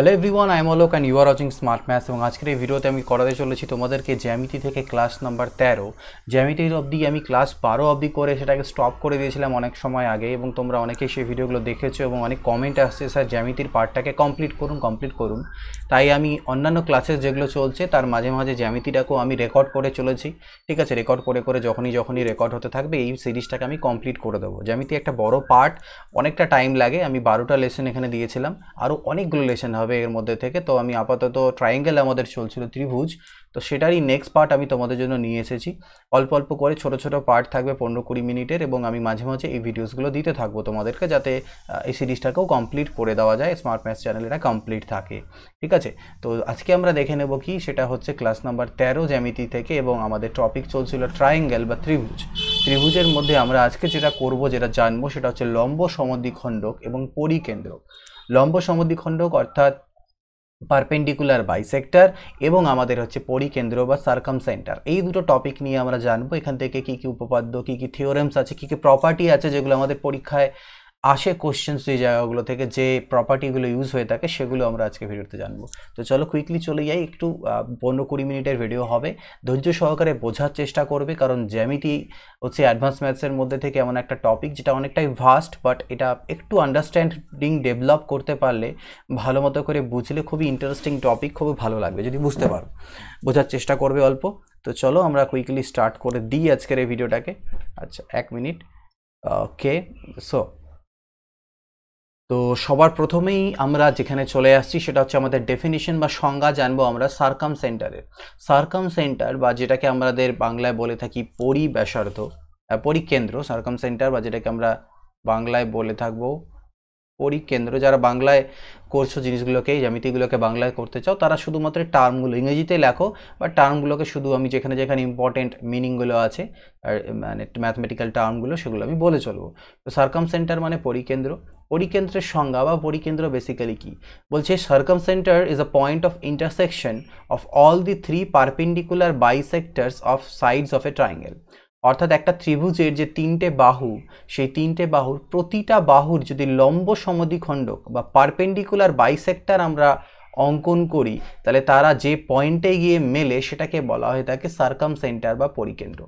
hello everyone I am Alok and you are watching smart maths এবং আজকের এই ভিডিওতে আমি করাতে চলেছি তোমাদেরকে জ্যামিতি থেকে ক্লাস নাম্বার তেরো জ্যামিতির অবধি আমি ক্লাস বারো অবধি করে সেটাকে স্টপ করে দিয়েছিলাম অনেক সময় আগে এবং তোমরা অনেকেই সেই ভিডিওগুলো দেখেছো এবং অনেক কমেন্ট আসছে স্যার জ্যামিতির পার্টটাকে কমপ্লিট করুন কমপ্লিট করুন তাই আমি অন্যান্য ক্লাসেস যেগুলো চলছে তার মাঝে মাঝে জ্যামিতিটাকেও আমি রেকর্ড করে চলেছি ঠিক আছে রেকর্ড করে করে যখনই যখনই রেকর্ড হতে থাকবে এই সিরিজটাকে আমি কমপ্লিট করে দেবো জ্যামিতি একটা বড় পার্ট অনেকটা টাইম লাগে আমি বারোটা লেসন এখানে দিয়েছিলাম আরও অনেকগুলো লেসন হবে হবে এর মধ্যে থেকে তো আমি আপাতত ট্রায়াঙ্গেল আমাদের চলছিল ত্রিভুজ তো সেটারই নেক্সট পার্ট আমি তোমাদের জন্য নিয়ে এসেছি অল্প অল্প করে ছোট ছোট পার্ট থাকবে পনেরো কুড়ি মিনিটের এবং আমি মাঝে মাঝে এই ভিডিওসগুলো দিতে থাকবো তোমাদেরকে যাতে এই সিরিজটাকেও কমপ্লিট করে দেওয়া যায় স্মার্ট ম্যাথ চ্যানেল এটা কমপ্লিট থাকে ঠিক আছে তো আজকে আমরা দেখে নেব কি সেটা হচ্ছে ক্লাস নাম্বার তেরো জ্যামিতি থেকে এবং আমাদের টপিক চলছিল ট্রায়াঙ্গেল বা ত্রিভুজ ত্রিভুজের মধ্যে আমরা আজকে যেটা করব যেটা জানবো সেটা হচ্ছে লম্ব সমদ্বিখণ্ডক এবং পরিকেন্দ্রক লম্ব সমদ্বিখণ্ডক অর্থাৎ পারপেন্ডিকুলার বাইসেক্টর এবং আমাদের হচ্ছে পরিকেন্দ্র বা সার্কাম সেন্টার এই দুটো টপিক নিয়ে আমরা জানবো এখান থেকে কি কি উপপাদ্য কি কি থিওরেমস আছে কি কি প্রপার্টি আছে যেগুলো আমাদের পরীক্ষায় আসে কোশ্চেন্স যে জায়গাগুলো থেকে যে প্রপার্টিগুলো ইউজ হয়ে থাকে সেগুলো আমরা আজকে ভিডিওতে জানবো তো চলো কুইকলি চলে যাই একটু পনেরো কুড়ি মিনিটের ভিডিও হবে ধৈর্য সহকারে বোঝার চেষ্টা করবে কারণ জ্যামিতি হচ্ছে অ্যাডভান্স ম্যাথসের মধ্যে থেকে এমন একটা টপিক যেটা অনেকটাই ভাস্ট বাট এটা একটু আন্ডারস্ট্যান্ডিং ডেভেলপ করতে পারলে ভালো মতো করে বুঝলে খুবই ইন্টারেস্টিং টপিক খুবই ভালো লাগবে যদি বুঝতে পারো বোঝার চেষ্টা করবে অল্প তো চলো আমরা কুইকলি স্টার্ট করে দিই আজকের এই ভিডিওটাকে আচ্ছা এক মিনিট ওকে সো তো সবার প্রথমেই আমরা যেখানে চলে আসছি সেটা হচ্ছে আমাদের ডেফিনিশন বা সংজ্ঞা জানবো আমরা সার্কাম সেন্টারের সার্কাম সেন্টার বা যেটাকে আমাদের বাংলায় বলে থাকি পরিব্যাসার্ধ পরিকেন্দ্র সার্কাম সেন্টার বা যেটাকে আমরা বাংলায় বলে থাকবো পরিকেন্দ্র যারা বাংলায় করছো জিনিসগুলোকে জ্যামিতিগুলোকে বাংলায় করতে চাও তারা শুধুমাত্র টার্মগুলো ইংরেজিতে লেখো বা টার্মগুলোকে শুধু আমি যেখানে যেখানে ইম্পর্টেন্ট মিনিংগুলো আছে মানে ম্যাথমেটিক্যাল টার্মগুলো সেগুলো আমি বলে চলবো তো সার্কাম সেন্টার মানে পরিকেন্দ্র পরিকেন্দ্রের সংজ্ঞা বা পরিকেন্দ্র বেসিক্যালি কী বলছে circumcentre is a point of intersection of all the three perpendicular bisectors of sides of a triangle অর্থাৎ একটা ত্রিভুজের যে তিনটে বাহু সেই তিনটে বাহুর প্রতিটা বাহুর যদি লম্ব সমদ্বিখণ্ডক বা পারপেন্ডিকুলার বাইসেক্টার আমরা অঙ্কন করি তাহলে তারা যে পয়েন্টে গিয়ে মেলে সেটাকে বলা হয় তাকে সার্কাম সেন্টার বা পরিকেন্দ্র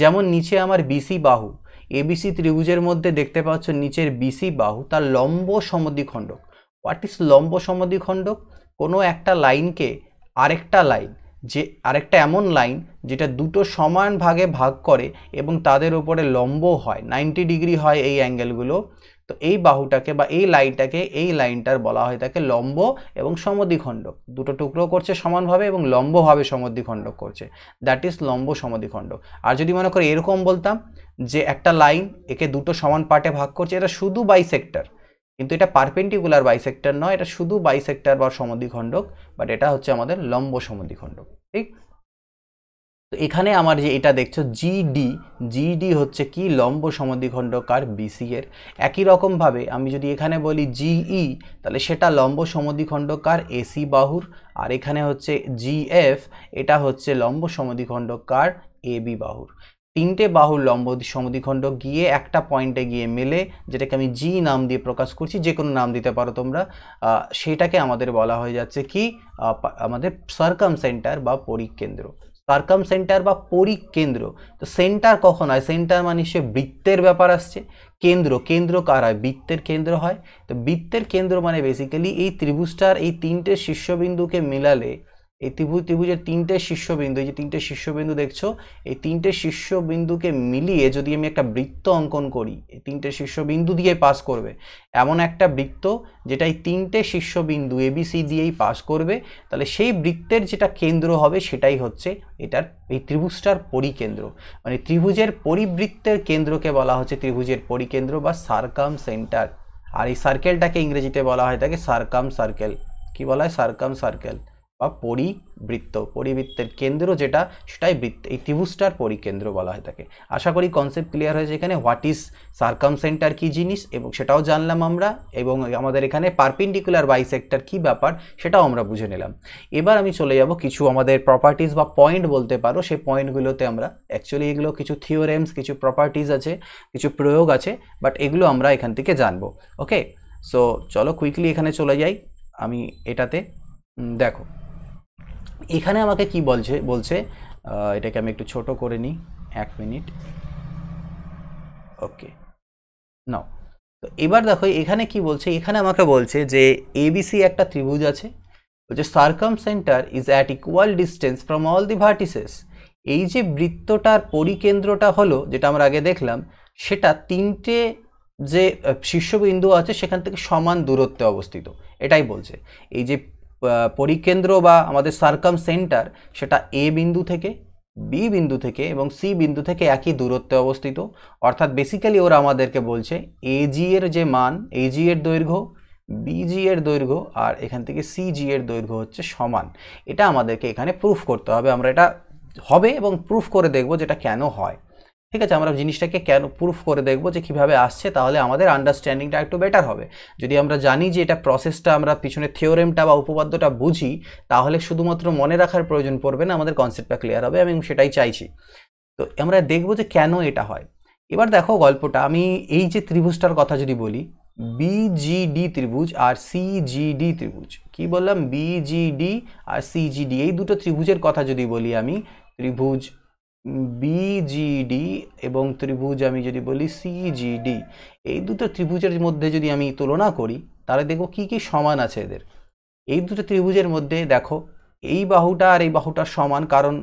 যেমন নিচে আমার বিসি বাহু এবিসি ত্রিভুজের মধ্যে দেখতে পাচ্ছ নিচের বিসি বাহু তার লম্ব সমদ্বিখণ্ডক হোয়াট ইস লম্ব সমদ্বিখণ্ডক কোনো একটা লাইনকে আরেকটা লাইন যে আরেকটা এমন লাইন যেটা দুটো সমান ভাগে ভাগ করে এবং তাদের ওপরে লম্ব হয় নাইনটি ডিগ্রি হয় এই অ্যাঙ্গেলগুলো তো এই বাহুটাকে বা এই লাইনটাকে এই লাইনটার বলা হয় তাকে লম্ব এবং সমদ্বিখণ্ডক দুটো টুকরো করছে সমানভাবে এবং লম্বভাবে সমদ্বিখণ্ডক করছে দ্যাট ইজ লম্ব সমদ্বিখণ্ডক আর যদি মনে করি এরকম বলতাম যে একটা লাইন একে দুটো সমান পার্টে ভাগ করছে এটা শুধু বাইসেক্টর কিন্তু এটা পারপেন্টিকুলার বাইসেক্টর নয় এটা শুধু বাইসেক্টর বা সমদ্বিখণ্ডক বাট এটা হচ্ছে আমাদের লম্ব সমদ্বিখণ্ডক ঠিক তো এখানে আমার যে এটা দেখছো জিডি জিডি হচ্ছে কি লম্ব আর বিসি এর একই রকমভাবে আমি যদি এখানে বলি জিই e, তাহলে সেটা লম্ব আর এসি বাহুর আর এখানে হচ্ছে জিএফ এটা হচ্ছে লম্ব আর এবি বাহুর তিনটে বাহুর লম্ব সমদ্বিখণ্ড গিয়ে একটা পয়েন্টে গিয়ে মেলে যেটাকে আমি জি নাম দিয়ে প্রকাশ করছি যে কোনো নাম দিতে পারো তোমরা সেটাকে আমাদের বলা হয়ে যাচ্ছে কি আমাদের সার্কাম সেন্টার বা পরিকেন্দ্র সার্কাম সেন্টার বা পরিকেন্দ্র তো সেন্টার কখন হয় সেন্টার মানে সে বৃত্তের ব্যাপার আসছে কেন্দ্র কেন্দ্র কার হয় বৃত্তের কেন্দ্র হয় তো বৃত্তের কেন্দ্র মানে বেসিক্যালি এই ত্রিভুজটার এই তিনটে শীর্ষবিন্দুকে মেলালে এই ত্রিভুজ ত্রিভুজের তিনটে শীর্ষবিন্দু এই যে তিনটে শীর্ষবিন্দু দেখছো এই তিনটে শীর্ষবিন্দুকে মিলিয়ে যদি আমি একটা বৃত্ত অঙ্কন করি এই তিনটে শীর্ষবিন্দু দিয়ে পাস করবে এমন একটা বৃত্ত যেটা এই তিনটে শীর্ষবিন্দু এবিসি দিয়েই পাস করবে তাহলে সেই বৃত্তের যেটা কেন্দ্র হবে সেটাই হচ্ছে এটার এই ত্রিভুজটার পরিকেন্দ্র মানে ত্রিভুজের পরিবৃত্তের কেন্দ্রকে বলা হচ্ছে ত্রিভুজের পরিকেন্দ্র বা সার্কাম সেন্টার আর এই সার্কেলটাকে ইংরেজিতে বলা হয় তাকে সার্কাম সার্কেল কি বলা হয় সার্কাম সার্কেল বা পরিবৃত্ত পরিবৃত্তের কেন্দ্র যেটা সেটাই বৃত্ত এই ত্রিভুজটার পরিকেন্দ্র বলা হয় তাকে আশা করি কনসেপ্ট ক্লিয়ার হয়েছে এখানে হোয়াট ইজ সার্কাম সেন্টার কী জিনিস এবং সেটাও জানলাম আমরা এবং আমাদের এখানে পারপেন্ডিকুলার সেক্টর কী ব্যাপার সেটাও আমরা বুঝে নিলাম এবার আমি চলে যাব কিছু আমাদের প্রপার্টিজ বা পয়েন্ট বলতে পারো সেই পয়েন্টগুলোতে আমরা অ্যাকচুয়ালি এগুলো কিছু থিওরেমস কিছু প্রপার্টিজ আছে কিছু প্রয়োগ আছে বাট এগুলো আমরা এখান থেকে জানবো ওকে সো চলো কুইকলি এখানে চলে যাই আমি এটাতে দেখো এখানে আমাকে কি বলছে বলছে এটাকে আমি একটু ছোট করে নিই এক মিনিট ওকে নাও তো এবার দেখো এখানে কি বলছে এখানে আমাকে বলছে যে এবিসি একটা ত্রিভুজ আছে বলছে circumcentre is at equal distance from all the vertices এই যে বৃত্তটার পরিকেন্দ্রটা হলো যেটা আমরা আগে দেখলাম সেটা তিনটে যে শীর্ষবিন্দু আছে সেখান থেকে সমান দূরত্বে অবস্থিত এটাই বলছে এই যে পরিকেন্দ্র বা আমাদের সার্কাম সেন্টার সেটা এ বিন্দু থেকে বি বিন্দু থেকে এবং সি বিন্দু থেকে একই দূরত্বে অবস্থিত অর্থাৎ বেসিক্যালি ওরা আমাদেরকে বলছে এজি এর যে মান এজি এর দৈর্ঘ্য বিজি এর দৈর্ঘ্য আর এখান থেকে সিজি এর দৈর্ঘ্য হচ্ছে সমান এটা আমাদেরকে এখানে প্রুফ করতে হবে আমরা এটা হবে এবং প্রুফ করে দেখব যেটা কেন হয় ঠিক আছে আমরা জিনিসটাকে কেন প্রুফ করে দেখব যে কিভাবে আসছে তাহলে আমাদের আন্ডারস্ট্যান্ডিংটা একটু বেটার হবে যদি আমরা জানি যে এটা প্রসেসটা আমরা পিছনে থিওরেমটা বা উপপাদ্যটা বুঝি তাহলে শুধুমাত্র মনে রাখার প্রয়োজন পড়বে না আমাদের কনসেপ্টটা ক্লিয়ার হবে আমি সেটাই চাইছি তো আমরা দেখব যে কেন এটা হয় এবার দেখো গল্পটা আমি এই যে ত্রিভুজটার কথা যদি বলি বিজিডি ত্রিভুজ আর সিজিডি ত্রিভুজ কি বললাম বিজিডি আর সিজিডি এই দুটো ত্রিভুজের কথা যদি বলি আমি ত্রিভুজ বিজিডি এবং ত্রিভুজ আমি যদি বলি সিজিডি এই দুটো ত্রিভুজের মধ্যে যদি আমি তুলনা করি তাহলে দেখবো কি কি সমান আছে এদের এই দুটো ত্রিভুজের মধ্যে দেখো এই বাহুটা আর এই বাহুটা সমান কারণ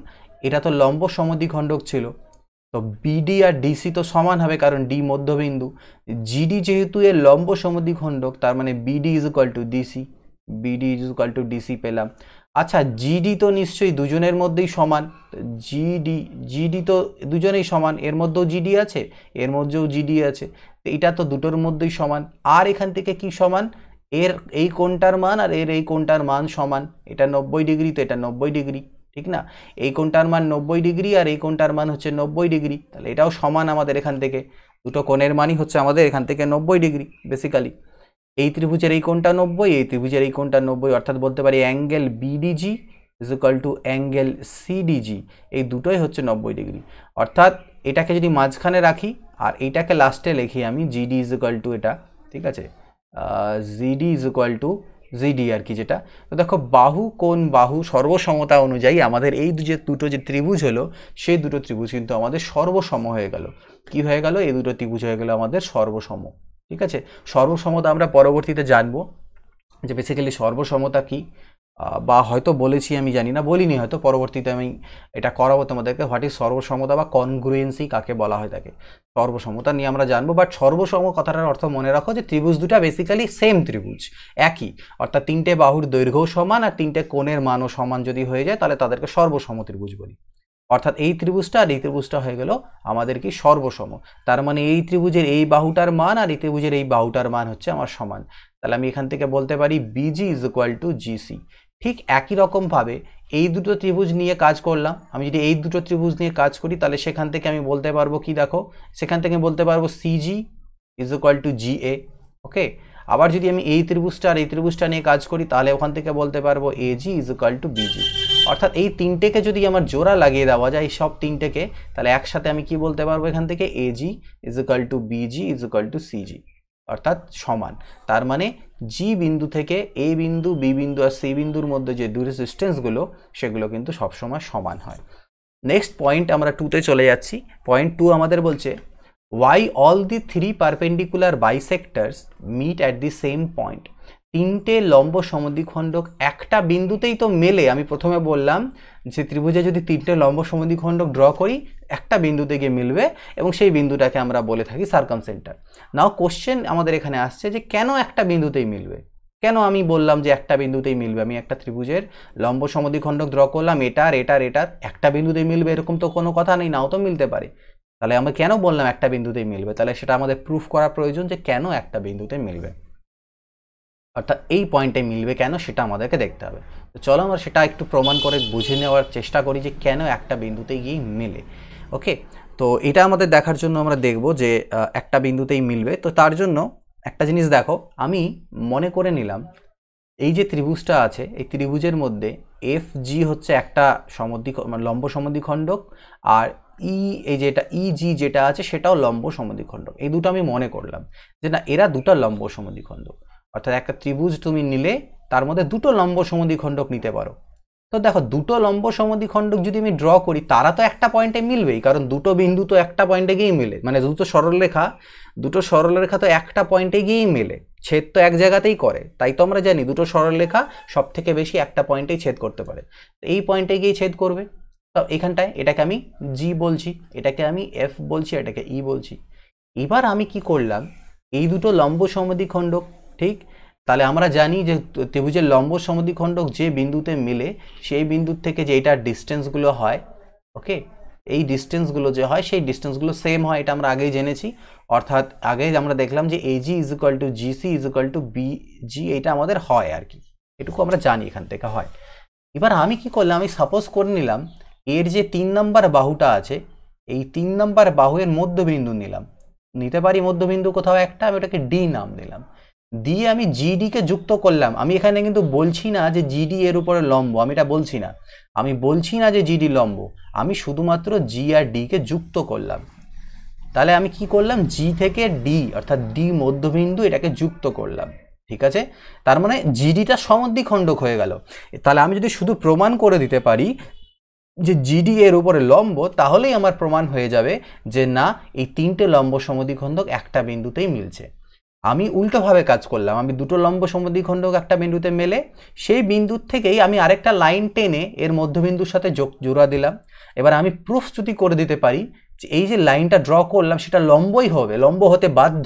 এটা তো লম্ব সমদ্বিখণ্ডক ছিল তো বিডি আর ডিসি তো সমান হবে কারণ ডি মধ্যবিন্দু জিডি যেহেতু এর লম্ব সমদ্বিখণ্ডক তার মানে BD is equal to DC BD is equal to DC পেলাম আচ্ছা জিডি তো নিশ্চয়ই দুজনের মধ্যেই সমান জিডি জিডি তো দুজনেই সমান এর মধ্যেও জিডি আছে এর মধ্যেও জিডি আছে তো এটা তো দুটোর মধ্যেই সমান আর এখান থেকে কি সমান এর এই কোনটার মান আর এর এই কোনটার মান সমান এটা নব্বই ডিগ্রি তো এটা নব্বই ডিগ্রি ঠিক না এই কোনটার মান নব্বই ডিগ্রি আর এই কোনটার মান হচ্ছে নব্বই ডিগ্রি তাহলে এটাও সমান আমাদের এখান থেকে দুটো কোণের মানই হচ্ছে আমাদের এখান থেকে নব্বই ডিগ্রি বেসিক্যালি এই ত্রিভুজের এই কোনটা নব্বই এই ত্রিভুজের এই কোনটা নব্বই অর্থাৎ বলতে পারি angle BDG is equal to angle CDG এই দুটোই হচ্ছে নব্বই ডিগ্রি অর্থাৎ এটাকে যদি মাঝখানে রাখি আর এইটাকে লাস্টে লিখি আমি জিডি ইজ ইকাল টু এটা ঠিক আছে GD is equal to GD আর কি যেটা তো দেখো বাহু কোন বাহু সর্বসমতা অনুযায়ী আমাদের এই যে দুটো যে ত্রিভুজ হলো সেই দুটো ত্রিভুজ কিন্তু আমাদের সর্বসম হয়ে গেল কি হয়ে গেল এই দুটো ত্রিভুজ হয়ে গেল আমাদের সর্বসম ঠিক আছে সর্বসমতা আমরা পরবর্তীতে জানবো যে বেসিক্যালি সর্বসমতা কি বা হয়তো বলেছি আমি জানি না বলিনি হয়তো পরবর্তীতে আমি এটা করাবো তোমাদেরকে হোয়াট ইজ সর্বসমতা বা কনগ্রুয়েন্সি কাকে বলা হয় তাকে সর্বসমতা নিয়ে আমরা জানবো বাট সর্বসম কথাটার অর্থ মনে রাখো যে ত্রিভুজ দুটা বেসিক্যালি সেম ত্রিভুজ একই অর্থাৎ তিনটে বাহুর দৈর্ঘ্য সমান আর তিনটে কোণের মানও সমান যদি হয়ে যায় তাহলে তাদেরকে সর্বসম ত্রিভুজ বলি অর্থাৎ এই ত্রিভুজটা আর এই ত্রিভুজটা হয়ে গেল আমাদের কি সর্বসম তার মানে এই ত্রিভুজের এই বাহুটার মান আর এই ত্রিভুজের এই বাহুটার মান হচ্ছে আমার সমান তাহলে আমি এখান থেকে বলতে পারি BG is equal to GC ঠিক একই রকমভাবে এই দুটো ত্রিভুজ নিয়ে কাজ করলাম আমি যদি এই দুটো ত্রিভুজ নিয়ে কাজ করি তাহলে সেখান থেকে আমি বলতে পারবো কি দেখো সেখান থেকে বলতে পারবো CG is equal to G A okay আবার যদি আমি এই ত্রিভুজটা আর এই ত্রিভুজটা নিয়ে কাজ করি তাহলে ওখান থেকে বলতে পারবো AG is equal to BG অর্থাৎ এই তিনটেকে যদি আমার জোড়া লাগিয়ে দেওয়া যায় এই সব তিনটেকে তাহলে একসাথে আমি কি বলতে পারবো এখান থেকে AG is equal to BG is equal to CG অর্থাৎ সমান তার মানে জি বিন্দু থেকে এ বিন্দু বি বিন্দু আর সি বিন্দুর মধ্যে যে দূরে সিস্টেন্সগুলো সেগুলো কিন্তু সবসময় সমান হয় নেক্সট পয়েন্ট আমরা টুতে চলে যাচ্ছি পয়েন্ট টু আমাদের বলছে why all the three perpendicular bisectors meet at the same point তিনটে লম্ব সমদ্বিখণ্ডক একটা বিন্দুতেই তো মেলে আমি প্রথমে বললাম যে ত্রিভুজে যদি তিনটে লম্ব সমদ্বিখণ্ডক ড্র করি একটা বিন্দুতে গিয়ে মিলবে এবং সেই বিন্দুটাকে আমরা বলে থাকি সার্কাম সেন্টার নাও কোশ্চেন আমাদের এখানে আসছে যে কেন একটা বিন্দুতেই মিলবে কেন আমি বললাম যে একটা বিন্দুতেই মিলবে আমি একটা ত্রিভুজের লম্ব সমদ্বিখণ্ডক ড্র করলাম এটার এটার এটার একটা বিন্দুতেই মিলবে এরকম তো কোনো কথা নেই নাও তো মিলতে পারে তাহলে আমি কেন বললাম একটা বিন্দুতেই মিলবে তাহলে সেটা আমাদের প্রুফ করা প্রয়োজন যে কেন একটা বিন্দুতে মিলবে অর্থাৎ এই পয়েন্টে মিলবে কেন সেটা আমাদেরকে দেখতে হবে তো চলো আমরা সেটা একটু প্রমাণ করে বুঝে নেওয়ার চেষ্টা করি যে কেন একটা বিন্দুতে গিয়ে মেলে ওকে তো এটা আমাদের দেখার জন্য আমরা দেখব যে একটা বিন্দুতেই মিলবে তো তার জন্য একটা জিনিস দেখো আমি মনে করে নিলাম এই যে ত্রিভুজটা আছে এই ত্রিভুজের মধ্যে এফ জি হচ্ছে একটা সমদ্বি মানে লম্ব সমদ্বিখণ্ডক আর ই এই যে এটা ইজি e যেটা আছে সেটাও লম্ব সমদ্বিখণ্ডক এই দুটো আমি মনে করলাম যে না এরা দুটা লম্ব সমদ্বিখণ্ডক অর্থাৎ একটা ত্রিভুজ তুমি নিলে তার মধ্যে দুটো লম্ব সমদ্বিখণ্ডক নিতে পারো তো দেখো দুটো লম্ব সমদ্বিখণ্ডক যদি আমি ড্র করি তারা তো একটা পয়েন্টে মিলবেই কারণ দুটো বিন্দু তো একটা পয়েন্টে গিয়েই মেলে মানে দুটো সরলরেখা দুটো সরলরেখা তো একটা পয়েন্টে গিয়েই মেলে ছেদ তো এক জায়গাতেই করে তাই তো আমরা জানি দুটো সরলরেখা সব থেকে বেশি একটা পয়েন্টেই ছেদ করতে পারে এই পয়েন্টে গিয়ে ছেদ করবে তো এখানটায় এটাকে আমি জি বলছি এটাকে আমি এফ বলছি এটাকে ই e বলছি এবার আমি কি করলাম এই দুটো লম্ব খণ্ডক ঠিক তাহলে আমরা জানি যে ত্রিভুজের লম্ব খণ্ডক যে বিন্দুতে মিলে সেই বিন্দুর থেকে যে এটার ডিস্টেন্সগুলো হয় ওকে এই ডিস্টেন্সগুলো যে হয় সেই ডিস্টেন্সগুলো সেম হয় এটা আমরা আগেই জেনেছি অর্থাৎ আগে আমরা দেখলাম যে AG is equal to GC is equal to BG এটা আমাদের হয় আর কি এটুকু আমরা জানি এখান থেকে হয় এবার আমি কি করলাম আমি সাপোজ করে নিলাম এর যে তিন নম্বর বাহুটা আছে এই তিন নম্বর বাহুয়ের মধ্যবিন্দু নিলাম নিতে পারি মধ্যবিন্দু কোথাও একটা আমি ওটাকে ডি নাম দিলাম দিয়ে আমি জিডিকে যুক্ত করলাম আমি এখানে কিন্তু বলছি না যে জিডি এর উপরে লম্ব আমি এটা বলছি না আমি বলছি না যে জিডি লম্ব আমি শুধুমাত্র জি আর ডিকে যুক্ত করলাম তাহলে আমি কি করলাম জি থেকে ডি অর্থাৎ ডি মধ্যবিন্দু এটাকে যুক্ত করলাম ঠিক আছে তার মানে জিডিটা সমদ্বিখণ্ডক হয়ে গেল তাহলে আমি যদি শুধু প্রমাণ করে দিতে পারি যে জিডি এর উপরে লম্ব তাহলেই আমার প্রমাণ হয়ে যাবে যে না এই তিনটে লম্ব সমদ্বিখণ্ডক একটা বিন্দুতেই মিলছে আমি উল্টোভাবে কাজ করলাম আমি দুটো লম্ব সমদ্বিখণ্ডক একটা বিন্দুতে মেলে সেই বিন্দুর থেকেই আমি আরেকটা লাইন টেনে এর মধ্যবিন্দুর সাথে যোগ জোড়া দিলাম এবার আমি প্রুফ যদি করে দিতে পারি যে এই যে লাইনটা ড্র করলাম সেটা লম্বই হবে লম্ব হতে বাধ্য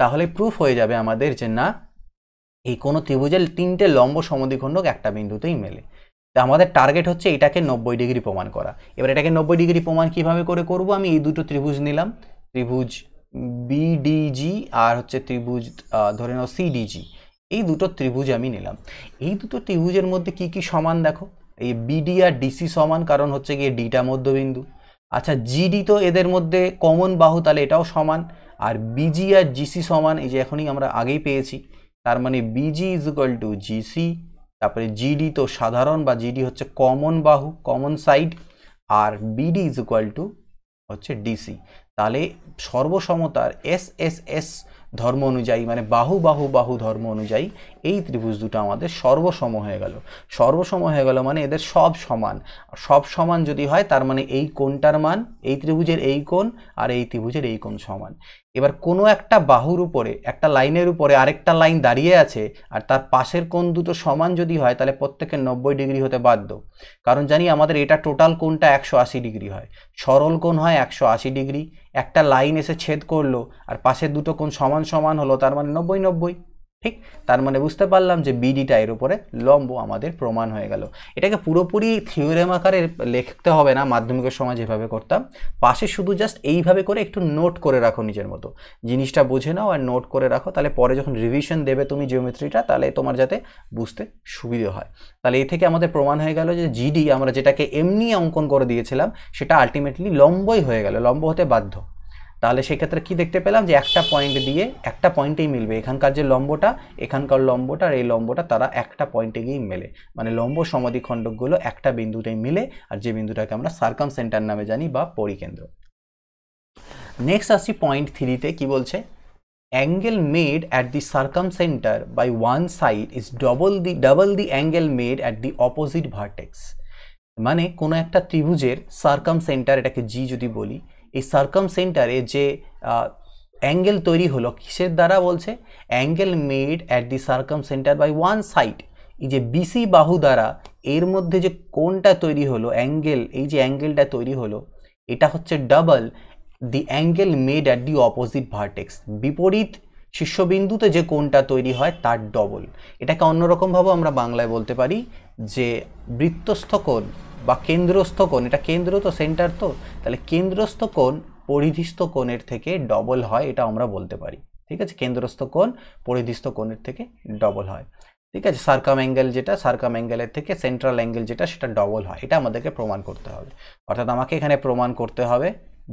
তাহলে প্রুফ হয়ে যাবে আমাদের যে না এই কোনো ত্রিভুজের তিনটে লম্ব সমদ্বিখণ্ডক একটা বিন্দুতেই মেলে তা আমাদের টার্গেট হচ্ছে এটাকে নব্বই ডিগ্রি প্রমাণ করা এবার এটাকে নব্বই ডিগ্রি প্রমাণ কিভাবে করে করব আমি এই দুটো ত্রিভুজ নিলাম ত্রিভুজ বিডিজি আর হচ্ছে ত্রিভুজ ধরে নাও সিডিজি এই দুটো ত্রিভুজ আমি নিলাম এই দুটো ত্রিভুজের মধ্যে কি কি সমান দেখো এই বিডি আর ডিসি সমান কারণ হচ্ছে গিয়ে ডিটা মধ্যবিন্দু আচ্ছা জিডি তো এদের মধ্যে কমন বাহু তাহলে এটাও সমান আর বিজি আর জিসি সমান এই যে এখনই আমরা আগেই পেয়েছি তার মানে BG is equal to GC তারপরে জিডি তো সাধারণ বা জিডি হচ্ছে কমন বাহু কমন সাইড আর বিডি ইজ ইকুয়াল টু হচ্ছে ডিসি তাহলে সর্বসমতার এস এস এস ধর্ম অনুযায়ী মানে বাহু বাহু বাহু ধর্ম অনুযায়ী এই ত্রিভুজ দুটো আমাদের সর্বসম হয়ে গেল সর্বসম হয়ে গেল মানে এদের সব সমান সব সমান যদি হয় তার মানে এই কোণটার মান এই ত্রিভুজের এই কোণ আর এই ত্রিভুজের এই কোণ সমান এবার কোনো একটা বাহুর উপরে একটা লাইনের উপরে আরেকটা লাইন দাঁড়িয়ে আছে আর তার পাশের কোণ দুটো সমান যদি হয় তাহলে প্রত্যেকের নব্বই ডিগ্রি হতে বাধ্য কারণ জানি আমাদের এটা টোটাল কোণটা একশো আশি ডিগ্রি হয় সরল কোণ হয় একশো আশি ডিগ্রি একটা লাইন এসে ছেদ করলো আর পাশের দুটো কোণ সমান সমান হলো তার মানে নব্বই নব্বই ঠিক তার মানে বুঝতে পারলাম যে বিডিটা এর উপরে লম্ব আমাদের প্রমাণ হয়ে গেল এটাকে পুরোপুরি থিওরেম আকারে লিখতে হবে না মাধ্যমিকের সময় যেভাবে করতাম পাশে শুধু জাস্ট এইভাবে করে একটু নোট করে রাখো নিজের মতো জিনিসটা বুঝে নাও আর নোট করে রাখো তাহলে পরে যখন রিভিশন দেবে তুমি জিওমেট্রিটা তাহলে তোমার যাতে বুঝতে সুবিধে হয় তাহলে এই থেকে আমাদের প্রমাণ হয়ে গেল যে জিডি আমরা যেটাকে এমনি অঙ্কন করে দিয়েছিলাম সেটা আলটিমেটলি লম্বই হয়ে গেল লম্ব হতে বাধ্য তাহলে সেক্ষেত্রে কি দেখতে পেলাম যে একটা পয়েন্ট দিয়ে একটা পয়েন্টেই মিলবে এখানকার যে লম্বটা এখানকার লম্বটা আর এই লম্বটা তারা একটা পয়েন্টে গিয়েই মেলে মানে লম্ব সমাধি খণ্ডকগুলো একটা বিন্দুতেই মিলে আর যে বিন্দুটাকে আমরা সার্কাম সেন্টার নামে জানি বা পরিকেন্দ্র নেক্সট আসি পয়েন্ট থ্রিতে কি বলছে angle made at the circumcentre by one side is double the double the angle made at the opposite vertex মানে কোনো একটা ত্রিভুজের সার্কাম সেন্টার এটাকে জি যদি বলি এই সার্কাম সেন্টারে যে অ্যাঙ্গেল তৈরি হলো কিসের দ্বারা বলছে angle made at the circumcentre by one side এই যে বিসি বাহু দ্বারা এর মধ্যে যে কোনটা তৈরি হলো অ্যাঙ্গেল এই যে অ্যাঙ্গেলটা তৈরি হলো এটা হচ্ছে double the angle made at the opposite vertex বিপরীত শীর্ষবিন্দুতে যে কোনটা তৈরি হয় তার ডবল এটাকে অন্যরকমভাবেও আমরা বাংলায় বলতে পারি যে বৃত্তস্থ কোণ বা কেন্দ্রস্থ কোণ এটা কেন্দ্র তো সেন্টার তো তাহলে কেন্দ্রস্থ কোণ পরিধিস্থ কোণের থেকে ডবল হয় এটা আমরা বলতে পারি ঠিক আছে কেন্দ্রস্থ কোণ পরিধিস্থ কোণের থেকে ডবল হয় ঠিক আছে সার্কাম অ্যাঙ্গেল যেটা সার্কাম অ্যাঙ্গেলের থেকে সেন্ট্রাল অ্যাঙ্গেল যেটা সেটা ডবল হয় এটা আমাদেরকে প্রমাণ করতে হবে অর্থাৎ আমাকে এখানে প্রমাণ করতে হবে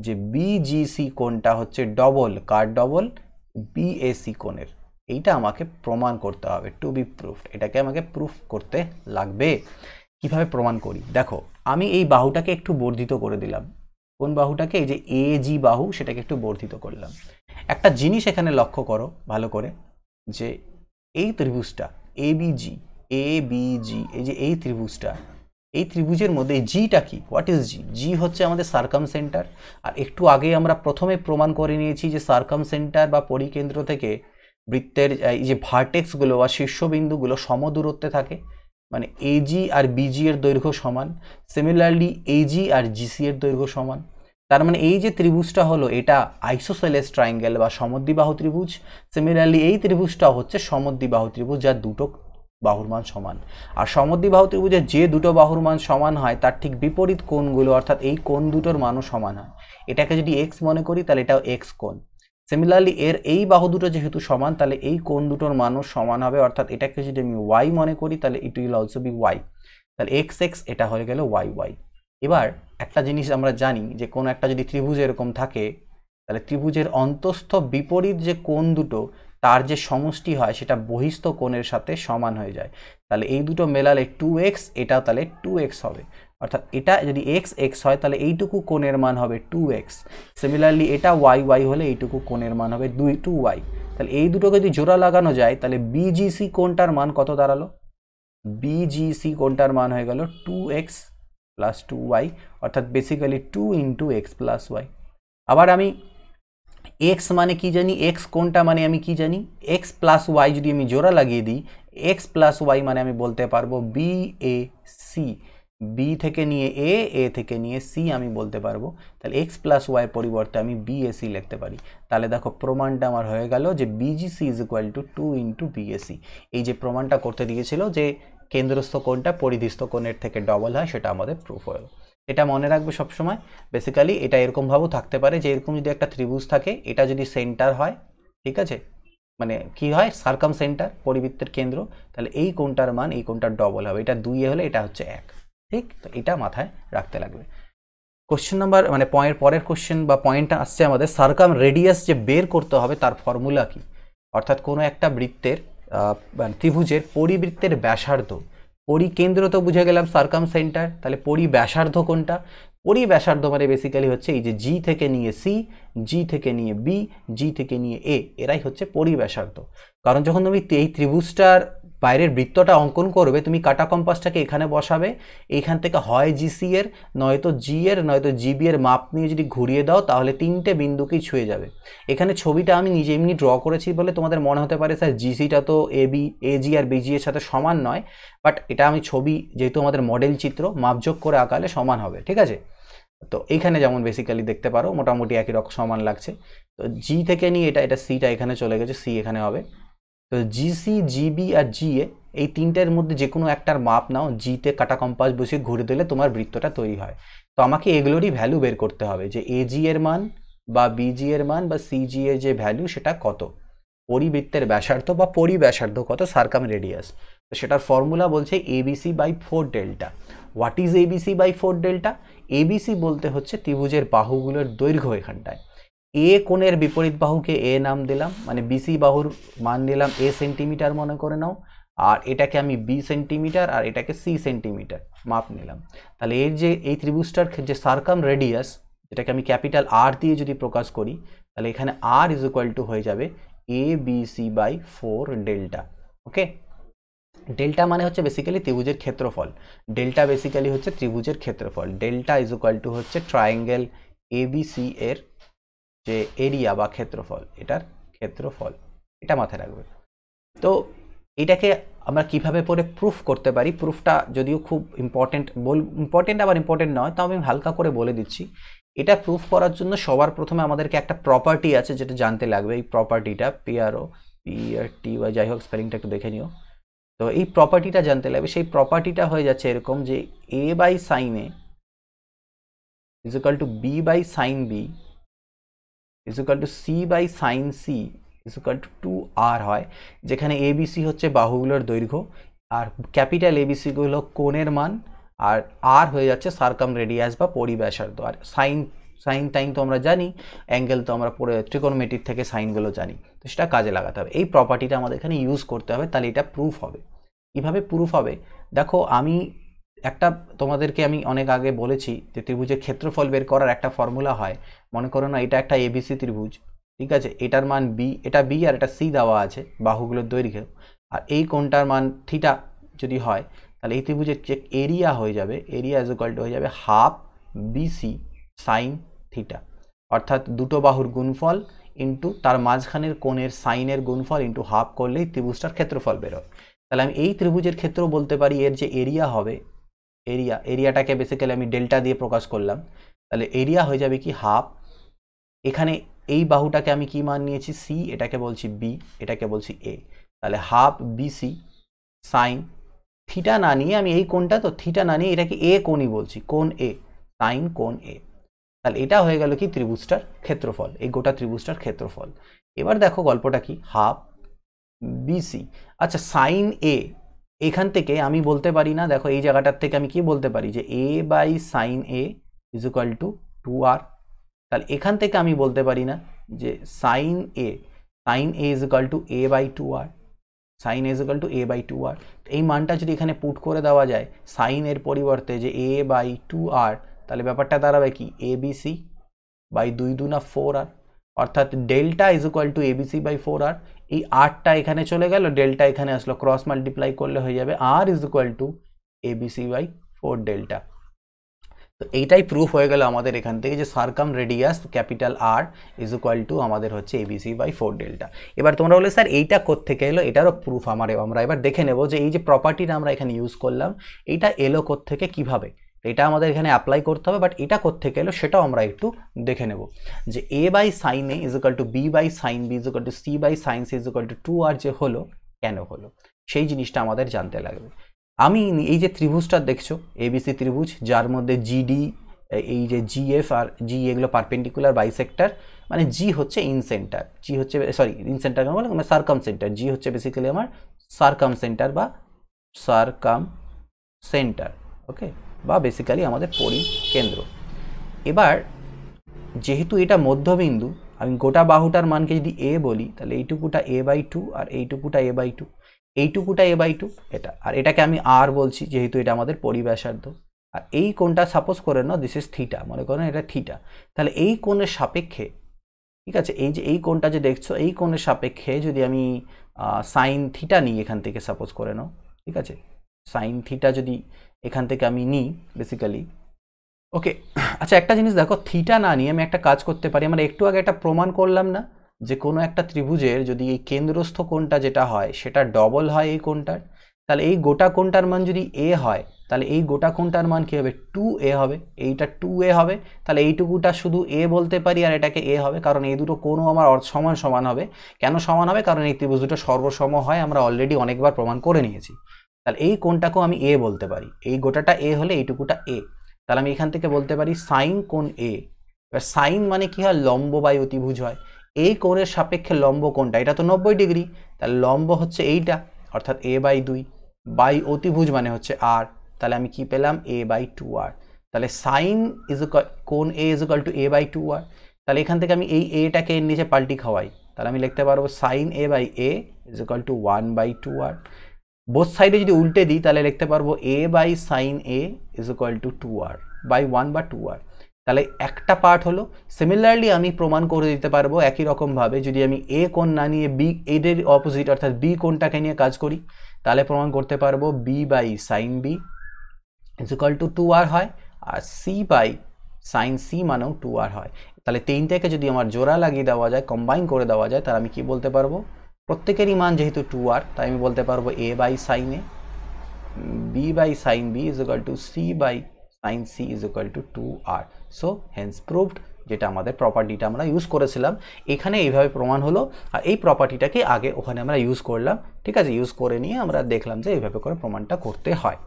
যে বিজিসি কোণটা হচ্ছে ডবল কার ডবল বিএসি কোণের এইটা আমাকে প্রমাণ করতে হবে টু বি প্রুফ এটাকে আমাকে প্রুফ করতে লাগবে কিভাবে প্রমাণ করি দেখো আমি এই বাহুটাকে একটু বর্ধিত করে দিলাম কোন বাহুটাকে এই যে এ জি বাহু সেটাকে একটু বর্ধিত করলাম একটা জিনিস এখানে লক্ষ্য করো ভালো করে যে এই ত্রিভুজটা A B G A B জি এই যে এই ত্রিভুজটা এই ত্রিভুজের মধ্যে জিটা কি হোয়াট ইজ জি জি হচ্ছে আমাদের সার্কাম সেন্টার আর একটু আগে আমরা প্রথমে প্রমাণ করে নিয়েছি যে সার্কাম সেন্টার বা পরিকেন্দ্র থেকে বৃত্তের এই যে ভার্টেক্সগুলো বা শীর্ষবিন্দুগুলো সমদূরত্বে থাকে মানে এজি আর বিজি এর দৈর্ঘ্য সমান সিমিলারলি এজি আর জিসি এর দৈর্ঘ্য সমান তার মানে এই যে ত্রিভুজটা হলো এটা আইসোসেলেস ট্রায়াঙ্গেল বা সমদ্বিবাহ ত্রিভুজ সিমিলারলি এই ত্রিভুজটা হচ্ছে সমদ্বিবাহ ত্রিভুজ যার দুটো বাহুর মান সমান আর সমদ্বিবাহ ত্রিভুজে যে দুটো বাহুর মান সমান হয় তার ঠিক বিপরীত কোণগুলো অর্থাৎ এই কোণ দুটোর মানও সমান হয় এটাকে যদি এক্স মনে করি তাহলে এটাও এক্স কোণ সিমিলারলি এর এই বাহু দুটো যেহেতু সমান তাহলে এই কোণ দুটোর মানও সমান হবে অর্থাৎ এটাকে যদি আমি ওয়াই মনে করি তাহলে it will also be Y তাহলে এক্স এক্স এটা হয়ে গেল ওয়াই ওয়াই এবার একটা জিনিস আমরা জানি যে কোনো একটা যদি ত্রিভুজ এরকম থাকে তাহলে ত্রিভুজের অন্তস্থ বিপরীত যে কোন দুটো তার যে সমষ্টি হয় সেটা বহিস্থ কোণের সাথে সমান হয়ে যায় তাহলে এই দুটো মেলালে টু এক্স এটা তাহলে টু এক্স হবে অর্থাৎ এটা যদি এক্স এক্স হয় তাহলে এইটুকু কোণের মান হবে টু এক্স সিমিলারলি এটা ওয়াই ওয়াই হলে এইটুকু কোণের মান হবে দুই টু ওয়াই তাহলে এই দুটোকে যদি জোড়া লাগানো যায় তাহলে বিজিসি কোণটার মান কত দাঁড়ালো বিজিসি কোণটার মান হয়ে গেল two X plus two Y অর্থাৎ basically two into X plus Y আবার আমি এক্স মানে কি জানি এক্স কোনটা মানে আমি কি জানি এক্স প্লাস ওয়াই যদি আমি জোড়া লাগিয়ে দিই এক্স প্লাস ওয়াই মানে আমি বলতে পারবো বি এ সি বি থেকে নিয়ে এ এ থেকে নিয়ে সি আমি বলতে পারবো তাহলে এক্স প্লাস ওয়াই পরিবর্তে আমি বি সি লিখতে পারি তাহলে দেখো প্রমাণটা আমার হয়ে গেল যে BGC is equal to two into BAC এই যে প্রমাণটা করতে দিয়েছিল যে কেন্দ্রস্থ কোণটা পরিধিস্থ কোণের থেকে ডবল হয় সেটা আমাদের প্রুফ হয়ে এটা মনে রাখবে সবসময় বেসিক্যালি এটা এরকমভাবেও থাকতে পারে যে এরকম যদি একটা ত্রিভুজ থাকে এটা যদি সেন্টার হয় ঠিক আছে মানে কি হয় সার্কাম সেন্টার পরিবৃত্তের কেন্দ্র তাহলে এই কোণটার মান এই কোণটার ডবল হবে এটা দুইয়ে হলে এটা হচ্ছে এক ঠিক তো এটা মাথায় রাখতে লাগবে কোশ্চেন নাম্বার মানে পয়েন্ট পরের কোশ্চেন বা পয়েন্টটা আসছে আমাদের সার্কাম রেডিয়াস যে বের করতে হবে তার ফর্মুলা কি অর্থাৎ কোনো একটা বৃত্তের মানে ত্রিভুজের পরিবৃত্তের ব্যাসার্ধ পরিকেন্দ্র তো বুঝে গেলাম সার্কাম সেন্টার তাহলে পরিব্যাসার্ধ কোনটা পরিব্যাসার্ধ মানে বেসিক্যালি হচ্ছে এই যে জি থেকে নিয়ে সি জি থেকে নিয়ে বি জি থেকে নিয়ে এ এরাই হচ্ছে পরিব্যাসার্ধ কারণ যখন তুমি এই ত্রিভুজটার বাইরের বৃত্তটা অঙ্কন করবে তুমি কাটা কম্পাসটাকে এখানে বসাবে এইখান থেকে হয় জিসি এর নয়তো জি এর নয়তো জিবি এর মাপ নিয়ে যদি ঘুরিয়ে দাও তাহলে তিনটে বিন্দুকেই ছুঁয়ে যাবে এখানে ছবিটা আমি নিজে এমনি ড্র করেছি বলে তোমাদের মনে হতে পারে স্যার জিসিটা তো এ বি এজি আর বিজি এর সাথে সমান নয় বাট এটা আমি ছবি যেহেতু আমাদের মডেল চিত্র মাপযোগ করে আঁকালে সমান হবে ঠিক আছে তো এখানে যেমন বেসিক্যালি দেখতে পারো মোটামুটি একই রকম সমান লাগছে তো জি থেকে নিয়ে এটা এটা সিটা এখানে চলে গেছে সি এখানে হবে তো জিসি জিবি আর জিএ এই তিনটের মধ্যে যে কোনো একটার মাপ নাও জিতে কাটা কম্পাস বসিয়ে ঘুরে দিলে তোমার বৃত্তটা তৈরি হয় তো আমাকে এগুলোরই ভ্যালু বের করতে হবে যে এ জি এর মান বা বিজি এর মান বা সিজি এর যে ভ্যালু সেটা কত পরিবৃত্তের ব্যাসার্ধ বা পরিব্যাসার্ধ কত সার্কাম রেডিয়াস তো সেটার ফর্মুলা বলছে ABC by four delta what is ABC by four delta ABC বলতে হচ্ছে ত্রিভুজের বাহুগুলোর দৈর্ঘ্য এখানটায় এ কোণের বিপরীত বাহুকে এ নাম দিলাম মানে বিসি বাহুর মান নিলাম এ সেন্টিমিটার মনে করে নাও আর এটাকে আমি বি সেন্টিমিটার আর এটাকে সি সেন্টিমিটার মাপ নিলাম তাহলে এর যে এই ত্রিভুজটার যে সার্কাম রেডিয়াস এটাকে আমি ক্যাপিটাল আর দিয়ে যদি প্রকাশ করি তাহলে এখানে আর ইজ ইকুয়াল টু হয়ে যাবে A B C by four delta okay delta মানে হচ্ছে বেসিক্যালি ত্রিভুজের ক্ষেত্রফল ডেল্টা বেসিক্যালি হচ্ছে ত্রিভুজের ক্ষেত্রফল ডেল্টা ইজ ইকুয়াল টু হচ্ছে ট্রায়াঙ্গেল এবিসি এর যে এরিয়া বা ক্ষেত্রফল এটার ক্ষেত্রফল এটা মাথায় রাখবে তো এটাকে আমরা কিভাবে পরে প্রুফ করতে পারি প্রুফটা যদিও খুব ইম্পর্টেন্ট বল ইম্পর্টেন্ট আবার ইম্পর্টেন্ট নয় তাও আমি হালকা করে বলে দিচ্ছি এটা প্রুফ করার জন্য সবার প্রথমে আমাদেরকে একটা প্রপার্টি আছে যেটা জানতে লাগবে এই প্রপার্টিটা পিআরও পিআর টি বা যাই হোক স্পেলিংটা একটু দেখে নিও তো এই প্রপার্টিটা জানতে লাগবে সেই প্রপার্টিটা হয়ে যাচ্ছে এরকম যে A by sine A is to B by sine B is equal to C by sine C is equal to two R হয় যেখানে এবিসি হচ্ছে বাহুগুলোর দৈর্ঘ্য আর ক্যাপিটাল এবিসিগুলো কোণের মান আর আর হয়ে যাচ্ছে সার্কাম রেডিয়াস বা পরিব্যাসার্ধ আর সাইন সাইন টাইন তো আমরা জানি অ্যাঙ্গেল তো আমরা পরে ট্রিকোনোমেট্রির থেকে সাইনগুলো জানি তো সেটা কাজে লাগাতে হবে এই প্রপার্টিটা আমাদের এখানে ইউজ করতে হবে তাহলে এটা প্রুফ হবে কীভাবে প্রুফ হবে দেখো আমি একটা তোমাদেরকে আমি অনেক আগে বলেছি যে ত্রিভুজের ক্ষেত্রফল বের করার একটা ফর্মুলা হয় মনে করো না এটা একটা এবিসি ত্রিভুজ ঠিক আছে এটার মান বি এটা বি আর এটা সি দেওয়া আছে বাহুগুলোর দৈর্ঘ্য আর এই কোনটার মান থিটা যদি হয় তাহলে এই ত্রিভুজের যে এরিয়া হয়ে যাবে এরিয়া এজ ইকাল হয়ে যাবে হাফ বিসি সাইন থিটা অর্থাৎ দুটো বাহুর গুণফল ইন্টু তার মাঝখানের কোণের সাইনের গুণফল ইন্টু হাফ করলেই ত্রিভুজটার ক্ষেত্রফল বেরোয় তাহলে আমি এই ত্রিভুজের ক্ষেত্র বলতে পারি এর যে এরিয়া হবে এরিয়া এরিয়াটাকে বেসিক্যালি আমি ডেল্টা দিয়ে প্রকাশ করলাম তাহলে এরিয়া হয়ে যাবে কি হাফ এখানে এই বাহুটাকে আমি কি মান নিয়েছি সি এটাকে বলছি বি এটাকে বলছি এ তাহলে half B C sine theta না নিয়ে আমি এই কোনটা তো থিটা না নিয়ে এটাকে এ কোনই বলছি কোন এ সাইন কোন এ তাহলে এটা হয়ে গেল কি ত্রিভুজটার ক্ষেত্রফল এই গোটা ত্রিভুজটার ক্ষেত্রফল এবার দেখো গল্পটা কি হাফ বিসি আচ্ছা সাইন এ এখান থেকে আমি বলতে পারি না দেখো এই জায়গাটার থেকে আমি কি বলতে পারি যে A by sine A is equal to two R তাহলে এখান থেকে আমি বলতে পারি না যে sine A sine A is equal to A by two R sine A is equal to A by two R এই মানটা যদি এখানে পুট করে দেওয়া যায় সাইন এর পরিবর্তে যে এ বাই টু আর তাহলে ব্যাপারটা দাঁড়াবে কি এ বি সি বাই দুই দুনা ফোর আর অর্থাৎ delta is equal to ABC by four R এই আরটা এখানে চলে গেল ডেল্টা এখানে আসলো ক্রস মাল্টিপ্লাই করলে হয়ে যাবে R is equal to ABC by four delta তো এইটাই প্রুফ হয়ে গেল আমাদের এখান থেকে যে circumradius capital R is equal to আমাদের হচ্ছে এবিসি বাই ফোর ডেল্টা এবার তোমরা বলে স্যার এইটা কোত্থেকে এলো এটারও প্রুফ আমার আমরা এবার দেখে নেব যে এই যে প্রপার্টিটা আমরা এখানে ইউজ করলাম এইটা এলো কোত্থেকে কিভাবে এটা আমাদের এখানে অ্যাপ্লাই করতে হবে বাট এটা করতে এলো সেটাও আমরা একটু দেখে নেব যে A by sine A is equal to B by sine B is equal to C by sine C is equal to two R যে হলো কেন হলো সেই জিনিসটা আমাদের জানতে লাগবে আমি এই যে ত্রিভুজটা দেখছো এবিসি ত্রিভুজ যার মধ্যে জিডি এই যে জিএফ আর জি এগুলো পারপেন্ডিকুলার বাইসেক্টর মানে জি হচ্ছে ইনসেন্টার জি হচ্ছে সরি ইনসেন্টার কেন বলে মানে সার্কাম সেন্টার জি হচ্ছে বেসিক্যালি আমার সার্কাম সেন্টার বা সার্কাম সেন্টার ওকে বা বেসিক্যালি আমাদের পরিকেন্দ্র এবার যেহেতু এটা মধ্যবিন্দু আমি গোটা বাহুটার মানকে যদি এ বলি তাহলে এইটুকুটা এ বাই টু আর এইটুকুটা এ বাই টু এইটুকুটা এ বাই টু এটা আর এটাকে আমি আর বলছি যেহেতু এটা আমাদের পরিব্যাসার্ধ আর এই কোণটা সাপোজ করে নাও দিস ইস থিটা মনে করেন এটা থিটা তাহলে এই কোণের সাপেক্ষে ঠিক আছে এই যে এই কোণটা যে দেখছো এই কোণের সাপেক্ষে যদি আমি সাইন থিটা নিই এখান থেকে সাপোজ করে নাও ঠিক আছে সাইন থিটা যদি এখান থেকে আমি নিই বেসিক্যালি ওকে আচ্ছা একটা জিনিস দেখো থিটা না নিয়ে আমি একটা কাজ করতে পারি আমার মানে একটু আগে একটা প্রমাণ করলাম না যে কোনো একটা ত্রিভুজের যদি এই কেন্দ্রস্থ কোণটা যেটা হয় সেটা ডবল হয় এই কোণটার তাহলে এই গোটা কোণটার মান যদি এ হয় তাহলে এই গোটা কোণটার মান কী হবে টু এ হবে এইটা টু এ হবে তাহলে এইটুকুটা শুধু এ বলতে পারি আর এটাকে এ হবে কারণ এই দুটো কোনো আমার সমান সমান হবে কেন সমান হবে কারণ এই ত্রিভুজ দুটো সর্বসম হয় আমরা অলরেডি অনেকবার প্রমাণ করে নিয়েছি তাহলে এই কোনটাকেও আমি এ বলতে পারি এই গোটাটা এ হলে এইটুকুটা এ তাহলে আমি এখান থেকে বলতে পারি সাইন কোন এ এবার সাইন মানে কি হয় লম্ব বা অতিভুজ হয় এই কোণের সাপেক্ষে লম্ব কোনটা এটা তো নব্বই ডিগ্রি তাহলে লম্ব হচ্ছে এইটা অর্থাৎ এ বাই দুই বাই অতিভুজ মানে হচ্ছে আর তাহলে আমি কি পেলাম এ বাই টু আর তাহলে সাইন ইজ কোন A is equal to A by two R তাহলে এখান থেকে আমি এই এটাকে এর নিচে পাল্টি খাওয়াই তাহলে আমি লিখতে পারবো sine A by A is equal to one by two R both সাইডে যদি উল্টে দিই তাহলে লিখতে পারবো A by sine A is equal to two R by one বা টু আর তাহলে একটা পার্ট হলো সিমিলারলি আমি প্রমাণ করে দিতে পারবো একই রকমভাবে যদি আমি এ কোন না নিয়ে বি এদের অপোজিট অর্থাৎ বি কোনটাকে নিয়ে কাজ করি তাহলে প্রমাণ করতে পারবো B by sine B is equal to two R হয় আর সি বাই সাইন সি মানেও টু আর হয় তাহলে তিনটাকে যদি আমার জোড়া লাগিয়ে দেওয়া যায় কম্বাইন করে দেওয়া যায় তাহলে আমি কি বলতে পারবো প্রত্যেকেরই মান যেহেতু টু আর তাই আমি বলতে পারবো A by sine A B by sine B is equal to C by sine C is equal to two R so hence proved যেটা আমাদের প্রপার্টিটা আমরা ইউজ করেছিলাম এখানে এইভাবে প্রমাণ হলো আর এই প্রপার্টিটাকে আগে ওখানে আমরা ইউজ করলাম ঠিক আছে ইউজ করে নিয়ে আমরা দেখলাম যে এইভাবে করে প্রমাণটা করতে হয়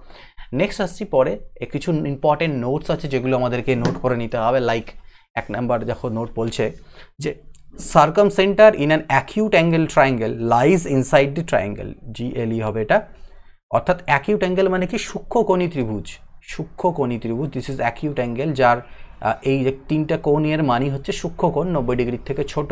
নেক্সট আসছি পরে কিছু ইম্পর্টেন্ট নোটস আছে যেগুলো আমাদেরকে নোট করে নিতে হবে লাইক এক নাম্বার দেখো নোট বলছে যে circum circumcenter in an acute angle triangle lies inside the triangle GLE হবে এটা অর্থাৎ অ্যাকিউট অ্যাঙ্গেল মানে কি সূক্ষ্ম সূক্ষ্মকণি ত্রিভুজ সূক্ষ্ম সূক্ষ্মকণি ত্রিভুজ দিস ইজ অ্যাকিউট অ্যাঙ্গেল যার এই যে তিনটা কোণের মানই হচ্ছে সূক্ষ্ম কোণ নব্বই ডিগ্রির থেকে ছোট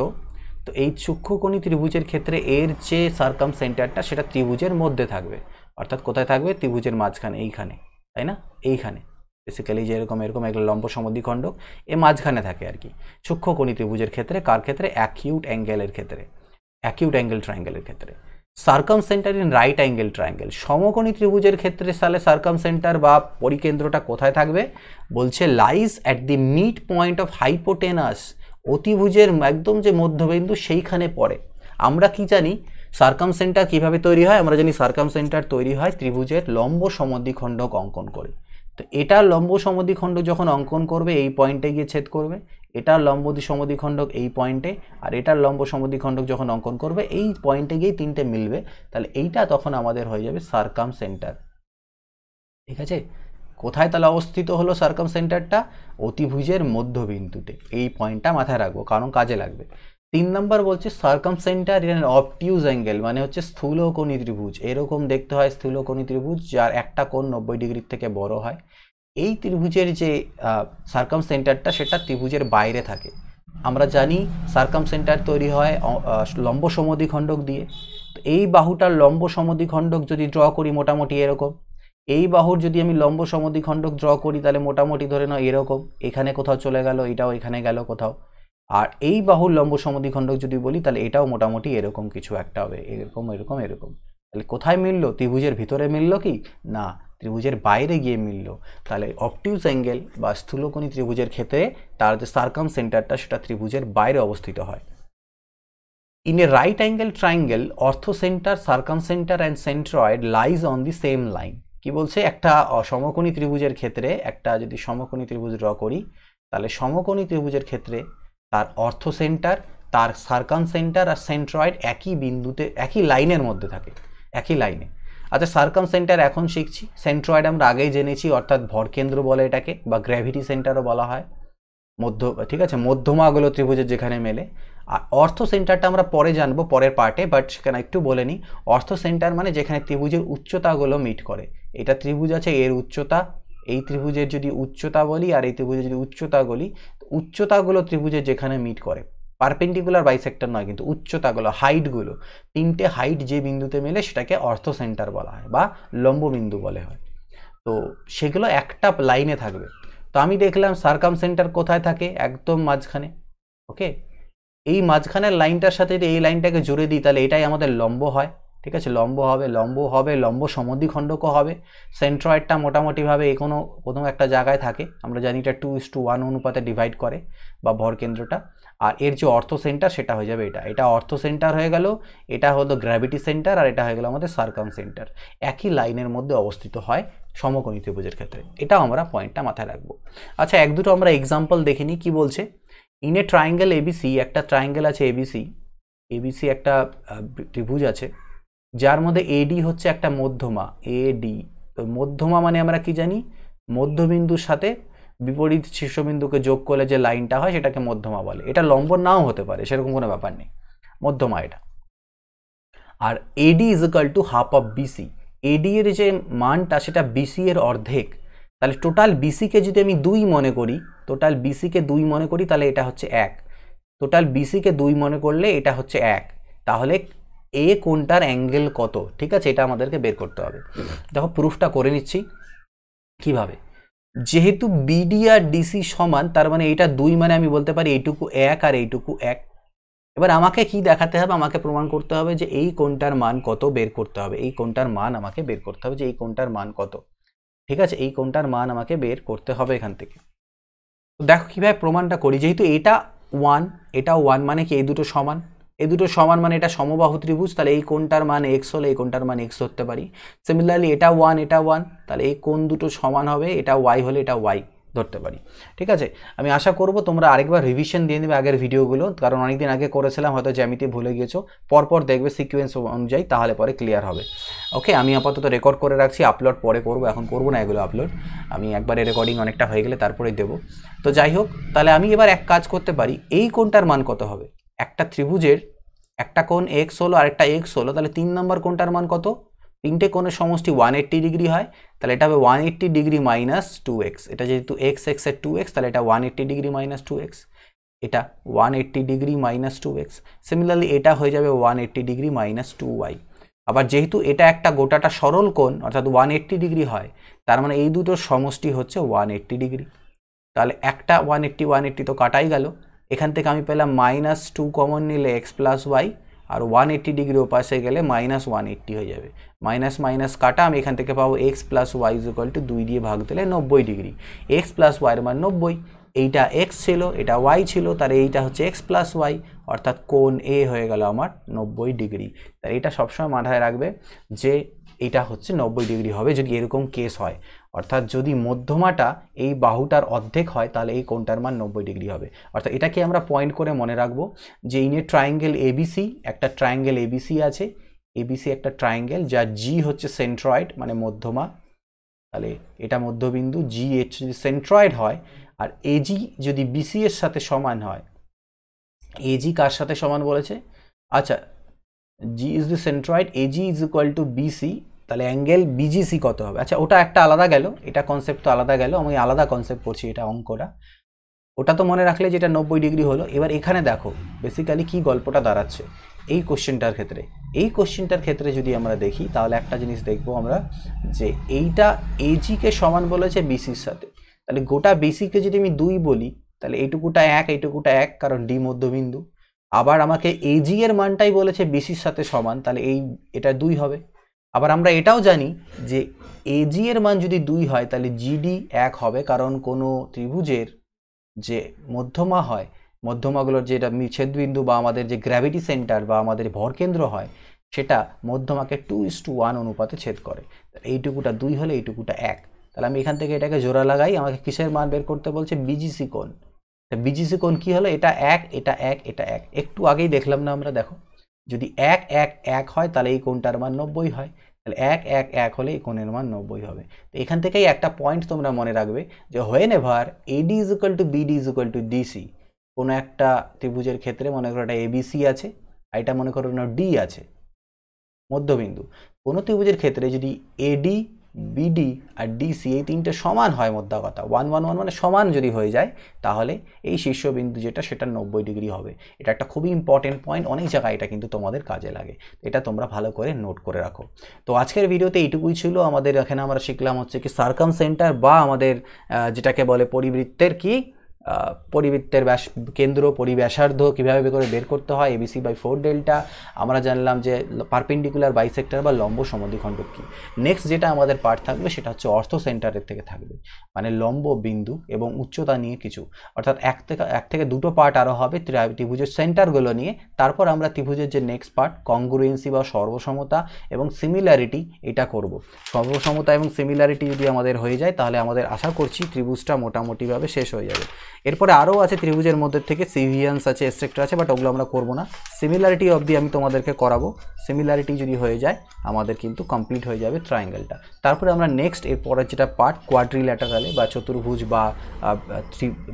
তো এই সূক্ষ্ম সূক্ষ্মকণি ত্রিভুজের ক্ষেত্রে এর যে সার্কাম সেন্টারটা সেটা ত্রিভুজের মধ্যে থাকবে অর্থাৎ কোথায় থাকবে ত্রিভুজের মাঝখানে এইখানে তাই না এইখানে বেসিক্যালি যে এরকম এরকম এগুলো লম্ব সমদ্বিখণ্ডক এ মাঝখানে থাকে আর কি সূক্ষ্মকণি ত্রিভুজের ক্ষেত্রে কার ক্ষেত্রে অ্যাকিউট অ্যাঙ্গেলের ক্ষেত্রে অ্যাকিউট অ্যাঙ্গেল ট্রায়াঙ্গেলের ক্ষেত্রে circumcentre in right angle triangle সমকোণি ত্রিভুজের ক্ষেত্রে সালে সার্কাম সেন্টার বা পরিকেন্দ্রটা কোথায় থাকবে বলছে lies at the midpoint of hypotenuse অতিভুজের একদম যে মধ্যবিন্দু সেইখানে পড়ে আমরা কি জানি সার্কাম সেন্টার কীভাবে তৈরি হয় আমরা জানি সার্কাম সেন্টার তৈরি হয় ত্রিভুজের লম্ব সমদ্বিখণ্ডক অঙ্কন করে তো এটা লম্ব সমদ্বিখণ্ড যখন অঙ্কন করবে এই পয়েন্টে গিয়ে ছেদ করবে এটা লম্ব সমদ্বিখণ্ডক এই পয়েন্টে আর এটার লম্ব সমদ্বিখণ্ডক যখন অঙ্কন করবে এই পয়েন্টে গিয়ে তিনটে মিলবে তাহলে এইটা তখন আমাদের হয়ে যাবে সার্কাম সেন্টার ঠিক আছে কোথায় তাহলে অবস্থিত হলো সার্কাম সেন্টারটা অতিভুজের মধ্যবিন্দুতে এই পয়েন্টটা মাথায় রাখবো কারণ কাজে লাগবে তিন নাম্বার বলছে circumcentre in obtuse angle মানে হচ্ছে স্থূলকোণী ত্রিভুজ এরকম দেখতে হয় স্থূলকোণী ত্রিভুজ যার একটা কোণ নব্বই ডিগ্রির থেকে বড় হয় এই ত্রিভুজের যে সার্কাম সেন্টারটা সেটা ত্রিভুজের বাইরে থাকে আমরা জানি সার্কাম সেন্টার তৈরি হয় লম্ব সমদ্বিখণ্ডক দিয়ে তো এই বাহুটার লম্ব সমদ্বিখণ্ডক যদি ড্র করি মোটামুটি এরকম এই বাহুর যদি আমি লম্ব সমদ্বিখণ্ডক ড্র করি তাহলে মোটামুটি ধরে নাও এরকম এখানে কোথাও চলে গেল এটাও এখানে গেল কোথাও আর এই বাহুর লম্ব সমদ্বিখণ্ডক যদি বলি তাহলে এটাও মোটামুটি এরকম কিছু একটা হবে এরকম এরকম এরকম তাহলে কোথায় মিললো ত্রিভুজের ভিতরে মিললো কি না ত্রিভুজের বাইরে গিয়ে মিলল তাহলে অপটিউস অ্যাঙ্গেল বা স্থূলকণী ত্রিভুজের ক্ষেত্রে তার যে সার্কাম সেন্টারটা সেটা ত্রিভুজের বাইরে অবস্থিত হয় in a right angle triangle orthocentre circumcentre and centroid lies on the same line কি বলছে একটা সমকোণী ত্রিভুজের ক্ষেত্রে একটা যদি সমকোণী ত্রিভুজ ড্র করি তাহলে সমকোণী ত্রিভুজের ক্ষেত্রে তার অর্থ সেন্টার তার সার্কান সেন্টার আর সেন্ট্রয়েড একই বিন্দুতে একই লাইনের মধ্যে থাকে একই লাইনে আচ্ছা সার্কাম সেন্টার এখন শিখছি সেন্ট্রয়েড আমরা আগেই জেনেছি অর্থাৎ ভরকেন্দ্র বলে এটাকে বা গ্র্যাভিটি সেন্টারও বলা হয় মধ্য ঠিক আছে মধ্যমাগুলো ত্রিভুজের যেখানে মেলে আর অর্থ সেন্টারটা আমরা পরে জানবো পরের পার্টে বাট সেখানে একটু বলে নিই অর্থ সেন্টার মানে যেখানে ত্রিভুজের উচ্চতাগুলো মিট করে এটা ত্রিভুজ আছে এর উচ্চতা এই ত্রিভুজের যদি উচ্চতা বলি আর এই ত্রিভুজের যদি উচ্চতা বলি উচ্চতাগুলো ত্রিভুজে যেখানে মিট করে পারপেন্ডিকুলার বাইসেক্টর নয় কিন্তু উচ্চতাগুলো হাইটগুলো তিনটে হাইট যে বিন্দুতে মেলে সেটাকে অর্থ সেন্টার বলা হয় বা লম্ব বিন্দু বলে হয় তো সেগুলো একটা লাইনে থাকবে তো আমি দেখলাম সার্কাম সেন্টার কোথায় থাকে একদম মাঝখানে ওকে এই মাঝখানের লাইনটার সাথে যদি এই লাইনটাকে জুড়ে দিই তাহলে এটাই আমাদের লম্ব হয় ঠিক আছে লম্ব হবে লম্ব হবে লম্ব খণ্ডকও হবে সেন্ট্রয়েডটা মোটামুটিভাবে এ কোনো কোনো একটা জায়গায় থাকে আমরা জানি এটা টু ইস টু ওয়ান অনুপাতে ডিভাইড করে বা ভর কেন্দ্রটা আর এর যে অর্থ সেন্টার সেটা হয়ে যাবে এটা এটা অর্থ সেন্টার হয়ে গেল এটা হলো গ্র্যাভিটি সেন্টার আর এটা হয়ে গেলো আমাদের সার্কাম সেন্টার একই লাইনের মধ্যে অবস্থিত হয় সমকোণী ত্রিভুজের ক্ষেত্রে এটাও আমরা পয়েন্টটা মাথায় রাখবো আচ্ছা এক দুটো আমরা এক্সাম্পল নিই কী বলছে ইন এ ট্রায়াঙ্গেল এবিসি একটা ট্রায়াঙ্গেল আছে এবিসি এবিসি একটা ত্রিভুজ আছে যার মধ্যে এডি হচ্ছে একটা মধ্যমা এডি তো মধ্যমা মানে আমরা কি জানি মধ্যবিন্দুর সাথে বিপরীত শীর্ষবিন্দুকে যোগ করলে যে লাইনটা হয় সেটাকে মধ্যমা বলে এটা লম্ব নাও হতে পারে সেরকম কোনো ব্যাপার নেই মধ্যমা এটা আর AD is equal to half of BC AD এর যে মানটা সেটা বিসি এর অর্ধেক তাহলে টোটাল বিসিকে যদি আমি দুই মনে করি টোটাল বিসিকে দুই মনে করি তাহলে এটা হচ্ছে এক টোটাল বিসিকে দুই মনে করলে এটা হচ্ছে এক তাহলে এ কোনটার অ্যাঙ্গেল কত ঠিক আছে এটা আমাদেরকে বের করতে হবে দেখো প্রুফটা করে নিচ্ছি কিভাবে যেহেতু বিডি আর ডিসি সমান তার মানে এটা দুই মানে আমি বলতে পারি এইটুকু এক আর এইটুকু এক এবার আমাকে কি দেখাতে হবে আমাকে প্রমাণ করতে হবে যে এই কোনটার মান কত বের করতে হবে এই কোনটার মান আমাকে বের করতে হবে যে এই কোনটার মান কত ঠিক আছে এই কোনটার মান আমাকে বের করতে হবে এখান থেকে দেখো কীভাবে প্রমাণটা করি যেহেতু এটা ওয়ান এটা ওয়ান মানে কি এই দুটো সমান এ দুটো সমান মানে এটা সমবাহু ত্রিভুজ তাহলে এই কোনটার মান এক্স হলে এই কোনটার মান এক্স ধরতে পারি সিমিলারলি এটা ওয়ান এটা ওয়ান তাহলে এই কোন দুটো সমান হবে এটা ওয়াই হলে এটা ওয়াই ধরতে পারি ঠিক আছে আমি আশা করব তোমরা আরেকবার রিভিশন দিয়ে নেবে আগের ভিডিওগুলো কারণ অনেকদিন আগে করেছিলাম হয়তো জ্যামিতে ভুলে গিয়েছো পরপর দেখবে সিকোয়েন্স অনুযায়ী তাহলে পরে ক্লিয়ার হবে ওকে আমি আপাতত রেকর্ড করে রাখছি আপলোড পরে করব এখন করব না এগুলো আপলোড আমি একবারে রেকর্ডিং অনেকটা হয়ে গেলে তারপরে দেবো তো যাই হোক তাহলে আমি এবার এক কাজ করতে পারি এই কোনটার মান কত হবে একটা ত্রিভুজের একটা কোণ এক্স হলো আর একটা এক্স হলো তাহলে তিন নম্বর কোণটার মান কত তিনটে কোণের সমষ্টি ওয়ান এইট্টি ডিগ্রি হয় তাহলে এটা হবে one eighty degree minus two X এটা যেহেতু এক্স এক্সের টু এক্স তাহলে এটা one eighty degree minus two X এটা one eighty degree minus two X similarly এটা হয়ে যাবে one eighty degree minus two Y আবার যেহেতু এটা একটা গোটাটা সরল কোণ অর্থাৎ ওয়ান এইট্টি ডিগ্রি হয় তার মানে এই দুটোর সমষ্টি হচ্ছে ওয়ান এইট্টি ডিগ্রি তাহলে একটা ওয়ান এইট্টি ওয়ান এইট্টি তো কাটাই গেল এখান থেকে আমি পেলাম মাইনাস টু কমন নিলে এক্স প্লাস ওয়াই আর ওয়ান এইট্টি ডিগ্রি ওপাশে গেলে মাইনাস ওয়ান এইট্টি হয়ে যাবে মাইনাস মাইনাস কাটা আমি এখান থেকে পাবো X plus Y is equal to দুই দিয়ে ভাগ দিলে নব্বই ডিগ্রি এক্স প্লাস ওয়াইয়ের মান নব্বই এইটা এক্স ছিল এটা ওয়াই ছিল তার এইটা হচ্ছে এক্স প্লাস ওয়াই অর্থাৎ কোন এ হয়ে গেল আমার নব্বই ডিগ্রি তার এটা সবসময় মাথায় রাখবে যে এটা হচ্ছে নব্বই ডিগ্রি হবে যদি এরকম কেস হয় অর্থাৎ যদি মধ্যমাটা এই বাহুটার অর্ধেক হয় তাহলে এই কোণটার মান নব্বই ডিগ্রি হবে অর্থাৎ এটাকে আমরা পয়েন্ট করে মনে রাখবো যে ইনে ট্রায়াঙ্গেল এবিসি একটা ট্রায়াঙ্গেল এবিসি আছে এবিসি একটা ট্রায়াঙ্গেল যার জি হচ্ছে সেন্ট্রয়েড মানে মধ্যমা তাহলে এটা মধ্যবিন্দু জি এইচ যদি সেন্ট্রয়েড হয় আর এজি যদি বিসি এর সাথে সমান হয় এজি কার সাথে সমান বলেছে আচ্ছা G is the centroid AG is equal to BC তাহলে অ্যাঙ্গেল বিজিসি কত হবে আচ্ছা ওটা একটা আলাদা গেল এটা কনসেপ্ট তো আলাদা গেল আমি আলাদা কনসেপ্ট করছি এটা অঙ্কটা ওটা তো মনে রাখলে যেটা নব্বই ডিগ্রি হলো এবার এখানে দেখো বেসিক্যালি কি গল্পটা দাঁড়াচ্ছে এই কোশ্চেনটার ক্ষেত্রে এই কোশ্চেনটার ক্ষেত্রে যদি আমরা দেখি তাহলে একটা জিনিস দেখব আমরা যে এইটা এজিকে সমান বলেছে বিসির সাথে তাহলে গোটা বিসিকে যদি আমি দুই বলি তাহলে এইটুকুটা এক এইটুকুটা এক কারণ ডি মধ্যবিন্দু আবার আমাকে এজি এর মানটাই বলেছে বিসির সাথে সমান তাহলে এই এটা দুই হবে আবার আমরা এটাও জানি যে এজি এর মান যদি দুই হয় তাহলে জিডি এক হবে কারণ কোনো ত্রিভুজের যে মধ্যমা হয় মধ্যমাগুলোর যেটা ছেদবিন্দু বা আমাদের যে গ্র্যাভিটি সেন্টার বা আমাদের ভরকেন্দ্র হয় সেটা মধ্যমাকে টু ইস টু ওয়ান অনুপাতে ছেদ করে এইটুকুটা দুই হলে এইটুকুটা এক তাহলে আমি এখান থেকে এটাকে জোড়া লাগাই আমাকে কিসের মান বের করতে বলছে বিজিসি কোণ তা বিজিসি কোণ কী হলো এটা এক এটা এক এটা এক একটু আগেই দেখলাম না আমরা দেখো যদি এক এক এক হয় তাহলে এই কোনটার মান নব্বই হয় তাহলে এক এক এক হলে এই কোণের মান নব্বই হবে তো এখান থেকেই একটা পয়েন্ট তোমরা মনে রাখবে যে whenever AD is equal to BD is equal to DC কোনো একটা ত্রিভুজের ক্ষেত্রে মনে করো এটা এবিসি আছে আর এটা মনে করো না ডি আছে মধ্যবিন্দু কোনো ত্রিভুজের ক্ষেত্রে যদি এডি বিডি আর ডিসি এই তিনটে সমান হয় মোদ্দা কথা ওয়ান ওয়ান ওয়ান মানে সমান যদি হয়ে যায় তাহলে এই শীর্ষবিন্দু যেটা সেটা নব্বই ডিগ্রি হবে এটা একটা খুবই ইম্পর্টেন্ট পয়েন্ট অনেক জায়গায় এটা কিন্তু তোমাদের কাজে লাগে এটা তোমরা ভালো করে নোট করে রাখো তো আজকের ভিডিওতে এইটুকুই ছিল আমাদের এখানে আমরা শিখলাম হচ্ছে কি সার্কাম সেন্টার বা আমাদের যেটাকে বলে পরিবৃত্তের কি পরিবৃত্তের ব্যাস কেন্দ্র পরিব্যাসার্ধ কীভাবে করে বের করতে হয় এবিসি বাই ফোর ডেল্টা আমরা জানলাম যে পারপেন্ডিকুলার বাইসেক্টর বা লম্ব খণ্ড কী নেক্সট যেটা আমাদের পার্ট থাকবে সেটা হচ্ছে অর্থ সেন্টারের থেকে থাকবে মানে লম্ব বিন্দু এবং উচ্চতা নিয়ে কিছু অর্থাৎ এক থেকে এক থেকে দুটো পার্ট আরও হবে ত্রিভুজের সেন্টারগুলো নিয়ে তারপর আমরা ত্রিভুজের যে নেক্সট পার্ট কংগ্রুয়েন্সি বা সর্বসমতা এবং সিমিলারিটি এটা করব সর্বসমতা এবং সিমিলারিটি যদি আমাদের হয়ে যায় তাহলে আমাদের আশা করছি ত্রিভুজটা মোটামুটিভাবে শেষ হয়ে যাবে এরপরে আরও আছে ত্রিভুজের মধ্যে থেকে সিভিয়ান্স আছে এসেক্টর আছে বাট ওগুলো আমরা করবো না সিমিলারিটি অবধি আমি তোমাদেরকে করাবো সিমিলারিটি যদি হয়ে যায় আমাদের কিন্তু কমপ্লিট হয়ে যাবে ট্রায়াঙ্গেলটা তারপরে আমরা নেক্সট এর পরের যেটা পার্ট ল্যাটারালে বা চতুর্ভুজ বা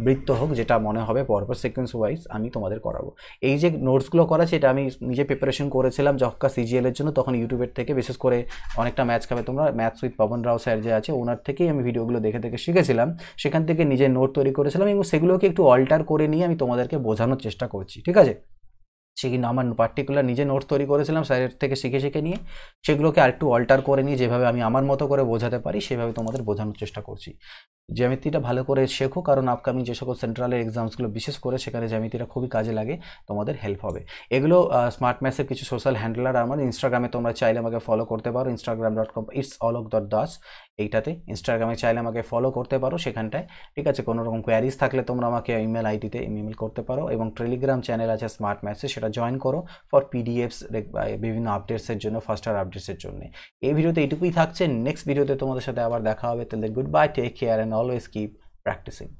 বৃত্ত হোক যেটা মনে হবে পরপর সিকোয়েন্স ওয়াইজ আমি তোমাদের করাবো এই যে নোটসগুলো করা এটা আমি নিজে প্রিপারেশন করেছিলাম যক্কা সিজিএলের জন্য তখন ইউটিউবের থেকে বিশেষ করে অনেকটা ম্যাচ খাবে তোমরা maths with Pavan Rao sir যে আছে ওনার থেকেই আমি ভিডিওগুলো দেখে দেখে শিখেছিলাম সেখান থেকে নিজে নোট তৈরি করেছিলাম এবং সেগুলোকে একটু অল্টার করে নিয়ে আমি তোমাদেরকে বোঝানোর চেষ্টা করছি ঠিক আছে সে কিন্তু আমার পার্টিকুলার নিজে নোটস তৈরি করেছিলাম স্যারের থেকে শিখে শিখে নিয়ে সেগুলোকে আরেকটু অল্টার করে নিয়ে যেভাবে আমি আমার মতো করে বোঝাতে পারি সেভাবে তোমাদের বোঝানোর চেষ্টা করছি জ্যামিতিটা ভালো করে শেখো কারণ আপকামিং যে সকল সেন্ট্রালের এক্সামসগুলো বিশেষ করে সেখানে জ্যামিতিটা খুবই কাজে লাগে তোমাদের হেল্প হবে এগুলো স্মার্ট ম্যাসের কিছু সোশ্যাল হ্যান্ডলার আমার ইনস্টাগ্রামে তোমরা চাইলে আমাকে ফলো করতে পারো Instagram dot com it's Alok dot Das এইটাতে ইনস্টাগ্রামে চাইলে আমাকে ফলো করতে পারো সেখানটায় ঠিক আছে কোনো রকম কোয়ারিজ থাকলে তোমরা আমাকে ইমেল আইডিতে ইমেল করতে পারো এবং টেলিগ্রাম চ্যানেল আছে স্মার্ট ম্যাচে সেটা জয়েন করো ফর পিডিএফস বিভিন্ন আপডেটসের জন্য ফার্স্ট আর আপডেটসের জন্য এই ভিডিওতে এইটুকুই থাকছে নেক্সট ভিডিওতে তোমাদের সাথে আবার দেখা হবে তাহলে good bye take care and always keep practising